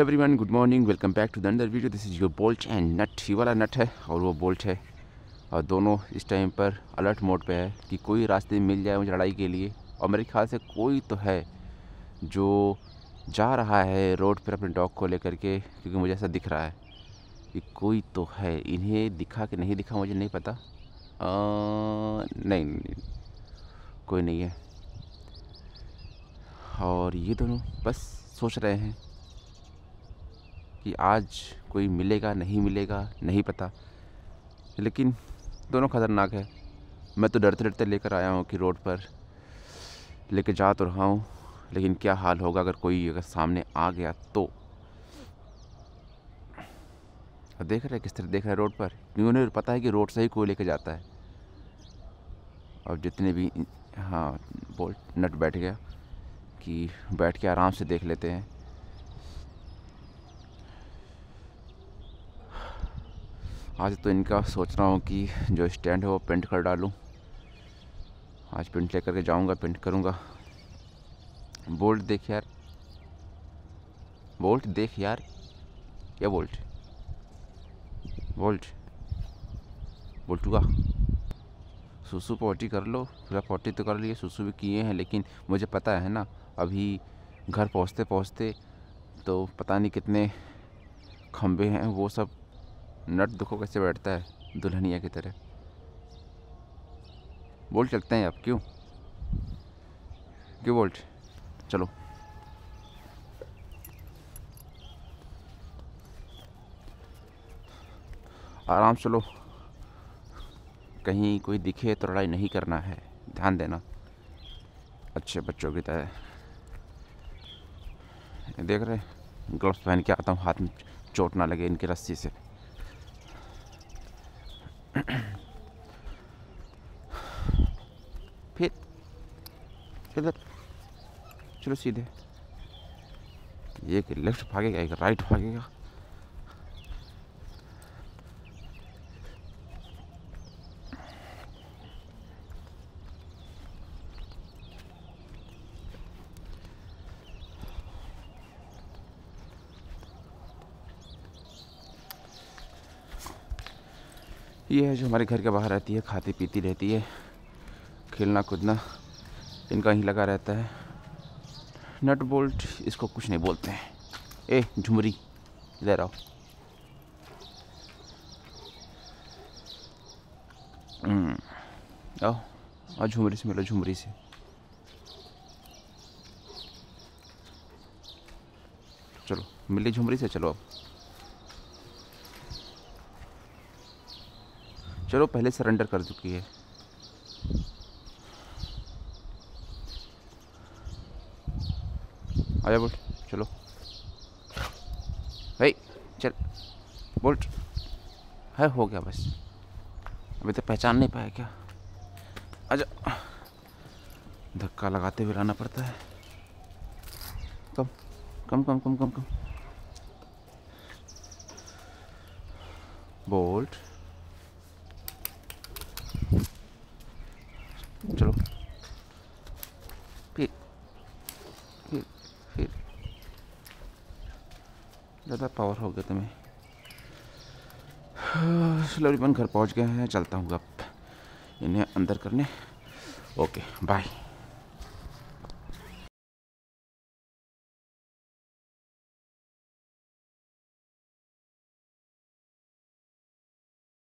every everyone good morning welcome back to दंडर video this is your bolt and nut ही वाला nut है और वो बोल्ट है और दोनों इस टाइम पर अलर्ट मोड पे है कि कोई रास्ते मिल जाए मुझे लड़ाई के लिए और मेरे ख्याल से कोई तो है जो जा रहा है रोड पर अपने डॉग को लेकर के क्योंकि मुझे ऐसा दिख रहा है कि कोई तो है इन्हें दिखा कि नहीं दिखा मुझे नहीं पता आ, नहीं, नहीं कोई नहीं है और ये दोनों बस सोच रहे हैं कि आज कोई मिलेगा नहीं मिलेगा नहीं पता लेकिन दोनों ख़तरनाक है मैं तो डरते डरते लेकर आया हूँ कि रोड पर लेके जा तो रहा हूँ लेकिन क्या हाल होगा अगर कोई अगर सामने आ गया तो देख रहे किस तरह देख रहे रोड पर क्योंकि उन्हें पता है कि रोड से ही कोई लेके जाता है और जितने भी हाँ बोल्ट नट बैठ गया कि बैठ के आराम से देख लेते हैं आज तो इनका सोच रहा हूँ कि जो स्टैंड है वो पेंट कर डालूँ आज पेंट ले के जाऊँगा पेंट करूँगा बोल्ट देख यार बोल्ट देख यार क्या बोल्ट बोल्ट बोल्ट हुआ सुसु पोटी कर लो पूरा पोटी तो कर लिए सुसु भी किए हैं लेकिन मुझे पता है ना अभी घर पहुँचते पहुँचते तो पता नहीं कितने खम्भे हैं वो सब नट दुखों कैसे बैठता है दुल्हनिया की तरह बोल्ट चलते हैं आप क्यों क्यों बोल्ट चलो आराम चलो कहीं कोई दिखे तो लड़ाई नहीं करना है ध्यान देना अच्छे बच्चों की तरह देख रहे ग्लव्स पहन के आता हूँ हाथ में चोट ना लगे इनकी रस्सी से फिर इधर चलो सीधे एक लेफ्ट भागेगा एक राइट भागेगा ये है जो हमारे घर के बाहर रहती है खाती पीती रहती है खेलना कूदना इनका ही लगा रहता है नट बोल्ट इसको कुछ नहीं बोलते हैं ए झुमरी इधर आओ हम्म, आओ आओ झुमरी से मिलो झुमरी से चलो मिली झुमरी से चलो अब चलो पहले सरेंडर कर चुकी है आया बोल्ट चलो भाई चल बोल्ट है हो गया बस अभी तक तो पहचान नहीं पाया क्या अच्छा धक्का लगाते हुए लाना पड़ता है कम कम कम कम कम कम बोल्ट चलो फिर फिर फिर ज़्यादा पावर हो गया तुम्हें स्लोरीपन घर पहुंच गए हैं चलता हूँ अब इन्हें अंदर करने ओके बाय